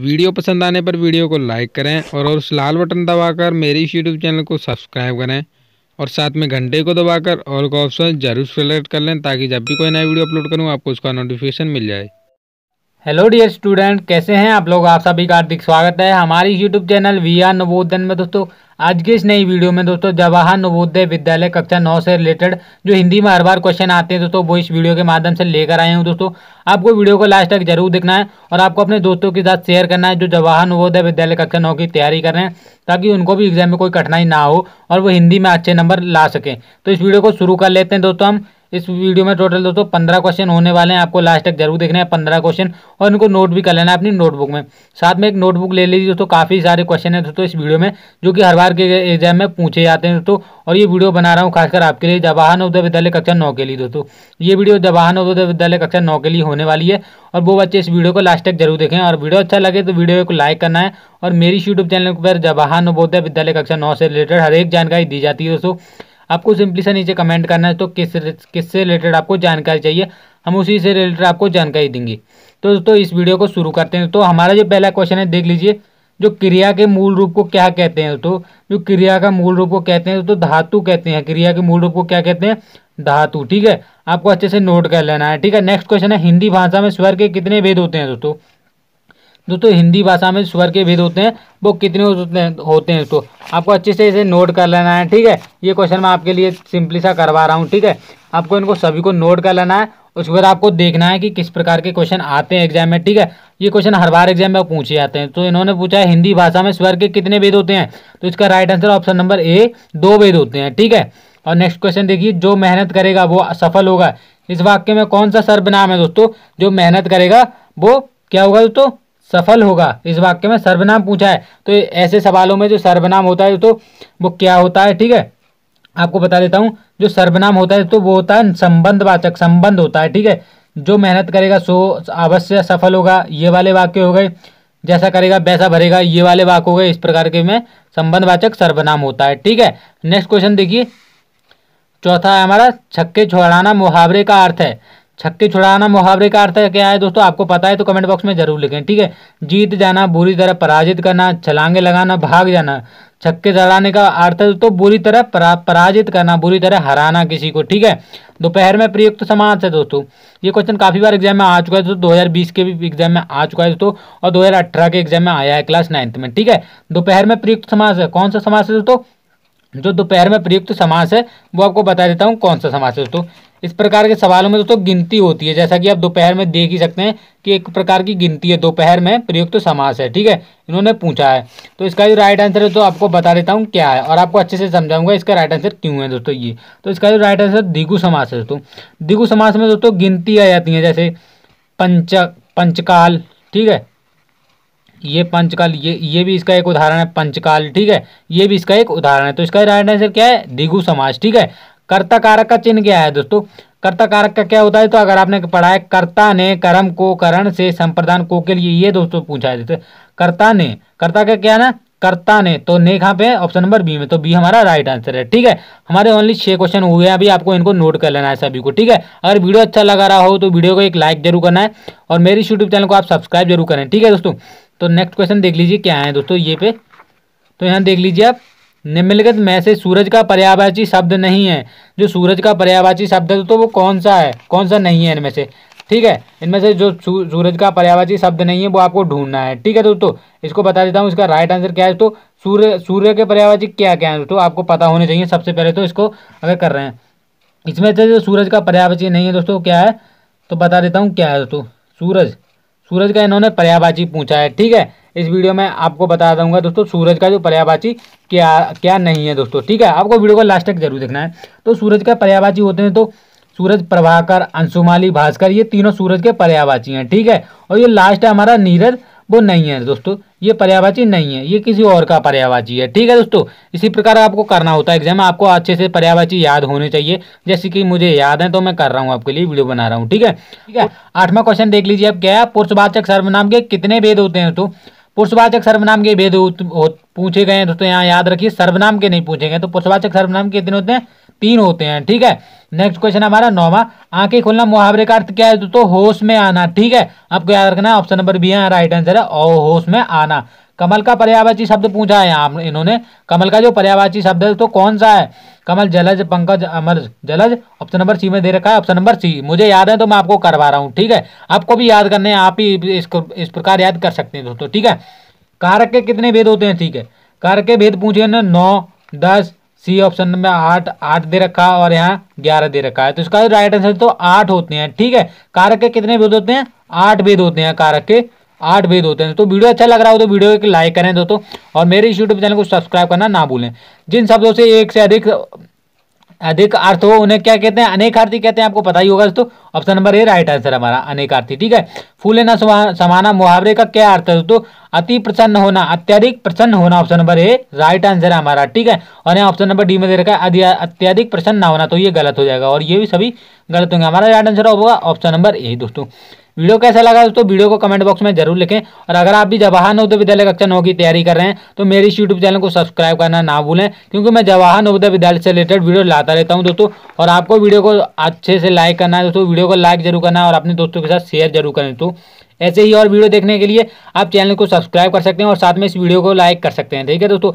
video पसंद आने पर वीडियो को लाइक करें और उस लाल बटन दबाकर मेरे इस यूट्यूब चैनल को सब्सक्राइब करें और साथ में घंटे को दबाकर ऑल का ऑप्शन जरूर सेलेक्ट कर लें ताकि जब भी कोई नया वीडियो अपलोड करूँ आपको उसका नोटिफिकेशन मिल जाए हेलो डियर स्टूडेंट कैसे हैं आप लोग आप सभी का हार्दिक स्वागत है हमारी YouTube channel we are Navodan में दोस्तों आज के इस नई वीडियो में दोस्तों जवाहर नवोदय विद्यालय कक्षा नौ से रिलेटेड जो हिंदी में हर बार क्वेश्चन आते हैं दोस्तों वो इस वीडियो के माध्यम से लेकर आए हूँ दोस्तों आपको वीडियो को लास्ट तक जरूर देखना है और आपको अपने दोस्तों के साथ शेयर करना है जो जवाहर नवोदय विद्यालय कक्षा नौ की तैयारी कर रहे हैं ताकि उनको भी एग्जाम में कोई कठिनाई ना हो और वो हिंदी में अच्छे नंबर ला सकें तो इस वीडियो को शुरू कर लेते हैं दोस्तों हम इस वीडियो में टोटल दोस्तों पंद्रह क्वेश्चन होने वाले हैं आपको लास्ट तक जरूर देखना है पंद्रह क्वेश्चन और इनको नोट भी कर लेना है अपनी नोटबुक में साथ में एक नोटबुक ले लीजिए दोस्तों काफ़ी सारे क्वेश्चन हैं दोस्तों इस वीडियो में जो कि हर बार के एग्जाम में पूछे जाते हैं दोस्तों और ये वीडियो बना रहा हूँ खासकर आपके लिए जवाहर नवोदय विद्यालय कक्षा नौ के लिए दोस्तों ये वीडियो जवाहर नवोदय विद्यालय कक्षा नौ के लिए होने वाली है और वो बच्चे इस वीडियो को लास्ट तक जरूर देखें और वीडियो अच्छा लगे तो वीडियो को लाइक करना है और मेरी यूट्यूब चैनल पर जवाहर नवोदय विद्यालय कक्षा नौ से रिलेटेड हर एक जानकारी दी जाती है दोस्तों आपको सिंपली सा नीचे कमेंट करना है तो किस किससे रिलेटेड आपको जानकारी चाहिए हम उसी से रिलेटेड आपको जानकारी देंगे तो दोस्तों इस वीडियो को शुरू करते हैं तो हमारा जो पहला क्वेश्चन है देख लीजिए जो क्रिया के मूल रूप को क्या कहते हैं तो जो क्रिया का मूल रूप को कहते हैं तो धातु कहते हैं क्रिया के मूल रूप को क्या कहते हैं धातु ठीक है आपको अच्छे से नोट कर लेना है ठीक है नेक्स्ट क्वेश्चन है हिंदी भाषा में स्वर के कितने भेद होते हैं दोस्तों दोस्तों हिंदी भाषा में स्वर के भेद होते हैं वो कितने होते हैं होते हैं तो आपको अच्छे से इसे नोट कर लेना है ठीक है ये क्वेश्चन मैं आपके लिए सिंपली सा करवा रहा हूँ ठीक है आपको इनको सभी को नोट कर लेना है उसके बाद आपको देखना है कि किस प्रकार के क्वेश्चन आते हैं एग्जाम में ठीक है ये क्वेश्चन हर बार एग्जाम में पूछे जाते हैं तो इन्होंने पूछा है हिंदी भाषा में स्वर के कितने वेद होते हैं तो इसका right answer option number A दो वेद होते हैं ठीक है और नेक्स्ट क्वेश्चन देखिए जो मेहनत करेगा वो सफल होगा इस वाक्य में कौन सा सर्वनाम है दोस्तों जो मेहनत करेगा वो क्या होगा दोस्तों सफल होगा इस वाक्य में सर्वनाम पूछा है तो ऐसे सवालों में जो सर्वनाम होता है तो वो क्या होता है ठीक है आपको बता देता हूँ जो सर्वनाम होता है तो वो होता है संबंधवाचक संबंध होता है ठीक है जो मेहनत करेगा सो अवश्य सफल होगा ये वाले वाक्य हो गए जैसा करेगा वैसा भरेगा ये वाले वाक्य हो गए इस प्रकार के में संबंधवाचक सर्वनाम होता है ठीक है नेक्स्ट क्वेश्चन देखिए चौथा है हमारा छक्के छोड़ाना मुहावरे का अर्थ है छक्के छुड़ाना मुहावरे का अर्थ क्या है दोस्तों आपको पता है तो कमेंट बॉक्स में जरूर लिखें ठीक है जीत जाना बुरी तरह पराजित करना छलांगे लगाना भाग जाना छक्के जड़ाने का अर्थ है तो बुरी तरह पराजित करना बुरी तरह हराना किसी को ठीक है दोपहर में प्रयुक्त समाज है दोस्तों ये क्वेश्चन काफ़ी बार एग्जाम में आ चुका है दोस्तों दो के भी एग्जाम में आ चुका है दोस्तों और दो के एग्जाम में आया है क्लास नाइन्थ में ठीक है दोपहर में प्रयुक्त समाज है कौन सा समाज है दोस्तों जो दोपहर में प्रयुक्त समास है वो आपको बता देता हूँ कौन सा समास है दोस्तों इस प्रकार के सवालों में दोस्तों तो गिनती होती है जैसा कि आप दोपहर में देख ही सकते हैं कि एक प्रकार की गिनती है दोपहर में प्रयुक्त तो समास है ठीक है इन्होंने पूछा है तो इसका जो राइट आंसर है तो आपको बता देता हूँ क्या है और आपको अच्छे से समझाऊंगा इसका राइट आंसर क्यों है दोस्तों ये तो इसका जो राइट आंसर दिगु समास है दोस्तों दिगु समास में दोस्तों गिनती आ जाती है जैसे पंच पंचकाल ठीक है ये पंचकाल ये ये भी इसका एक उदाहरण है पंचकाल ठीक है ये भी इसका एक उदाहरण है तो इसका राइट आंसर क्या है दिगु समाज ठीक है कर्ता कारक का चिन्ह क्या है दोस्तों कर्ता कारक का क्या होता है तो अगर आपने पढ़ा है कर्ता ने कर्म को करण से संप्रदान को के लिए ये दोस्तों पूछा है कर्ता ने कर्ता का क्या ना कर्ता ने तो ने कहाँ पे ऑप्शन नंबर बी में तो बी हमारा राइट आंसर है ठीक है हमारे ओनली छह क्वेश्चन हुए हैं अभी आपको इनको नोट कर लेना है सभी को ठीक है अगर वीडियो अच्छा लगा रहा हो तो वीडियो को एक लाइक जरूर करना है और मेरे यूट्यूब चैनल को आप सब्सक्राइब जरूर करें ठीक है दोस्तों तो नेक्स्ट क्वेश्चन देख लीजिए क्या है दोस्तों ये पे तो यहाँ देख लीजिए आप निम्नलिखित में से सूरज का पर्यावाची शब्द नहीं है जो सूरज का पर्यावाची शब्द है तो, तो वो कौन सा है कौन सा नहीं है इनमें से ठीक है इनमें से जो सूरज का पर्यावाची शब्द नहीं है वो आपको ढूंढना है ठीक है दोस्तों इसको बता देता हूँ इसका राइट आंसर क्या है तो सूर्य सूर्य के पर्यावाची क्या क्या है दोस्तों आपको पता होने चाहिए सबसे पहले तो इसको अगर कर रहे हैं इसमें से जो सूरज का पर्यावाची नहीं है दोस्तों क्या है तो बता देता हूँ क्या है दोस्तों सूरज सूरज का इन्होंने पर्यावाची पूछा है ठीक है इस वीडियो में आपको बता दूंगा दोस्तों सूरज का जो पर्यावाची क्या क्या नहीं है दोस्तों ठीक है आपको वीडियो को लास्ट तक जरूर देखना है तो सूरज का पर्यावाची होते हैं तो सूरज प्रभाकर अंशुमाली भास्कर ये तीनों सूरज के पर्यावाची हैं ठीक है और ये लास्ट है हमारा नीरज वो नहीं है दोस्तों ये पर्यावाची नहीं है ये किसी और का पर्यावाची है ठीक है दोस्तों इसी प्रकार आपको करना होता है एग्जाम आपको अच्छे से पर्यावाची याद होने चाहिए जैसे कि मुझे याद है तो मैं कर रहा हूँ आपके लिए वीडियो बना रहा हूँ ठीक है ठीक है आठवां क्वेश्चन देख लीजिए आप क्या है पुरुषवाचक सर्वनाम के कितने भेद होते हैं दोस्तों पुरुषवाचक सर्वनाम के भेद पूछे गए हैं दोस्तों यहाँ याद रखिए सर्वनाम के नहीं पूछे गए तो पुरुषवाचक सर्वनाम के दिन होते हैं तीन होते हैं ठीक है नेक्स्ट क्वेश्चन हमारा नौवा आंखें खोलना मुहावरे का अर्थ क्या है तो, तो होश में आना ठीक है आपको याद रखना है ऑप्शन नंबर बी है राइट आंसर है और होश में आना कमल का पर्यावाची शब्द पूछा है आप इन्होंने कमल का जो पर्यावाची शब्द है तो कौन सा है कमल जलज पंकज अमर जलज ऑप्शन नंबर सी में दे रखा है ऑप्शन नंबर सी मुझे याद है तो मैं आपको करवा रहा हूँ ठीक है आपको भी याद करने आप ही इसको इस प्रकार याद कर सकते हैं दोस्तों ठीक है कारक के कितने भेद होते हैं ठीक है कारक के भेद पूछे नौ दस सी ऑप्शन में आठ आठ दे रखा है और यहाँ ग्यारह दे रखा है तो इसका राइट आंसर तो आठ होते हैं ठीक है कारक के कितने भेद होते हैं आठ भेद होते हैं कारक के आठ भेद होते हैं तो वीडियो अच्छा लग रहा हो तो वीडियो एक लाइक करें दोस्तों और मेरे इस यूट्यूब चैनल को सब्सक्राइब करना ना भूलें जिन शब्दों से एक से अधिक अधिक अर्थ हो उन्हें क्या कहते हैं अनेक आर्थी कहते हैं आपको पता ही होगा दोस्तों option number A right answer हमारा अनेक आर्थी ठीक है फूले ना समाना मुहावरे का क्या अर्थ है दोस्तों अति प्रसन्न होना अत्यधिक प्रसन्न होना option number A right answer है हमारा ठीक है और यहाँ ऑप्शन नंबर डी में दे रखा है अत्यधिक प्रसन्न ना होना तो ये गलत हो जाएगा और ये भी सभी गलत होंगे हमारा राइट आंसर होगा ऑप्शन नंबर ए दोस्तों वीडियो कैसा लगा दोस्तों वीडियो को कमेंट बॉक्स में जरूर लिखें और अगर आप भी जवाहर नवोदय कक्षा नौ की तैयारी कर रहे हैं तो मेरे इस यूट्यूब चैनल को सब्सक्राइब करना ना भूलें क्योंकि मैं जवाहर नवोदय विद्यालय से रिलेटेड वीडियो लाता रहता हूं दोस्तों और आपको वीडियो को अच्छे से लाइक करना है दोस्तों वीडियो को लाइक जरूर करना और अपने दोस्तों के साथ शेयर जरूर करें दोस्तों ऐसे ही और वीडियो देखने के लिए आप चैनल को सब्सक्राइब कर सकते हैं और साथ में इस वीडियो को लाइक कर सकते हैं ठीक है दोस्तों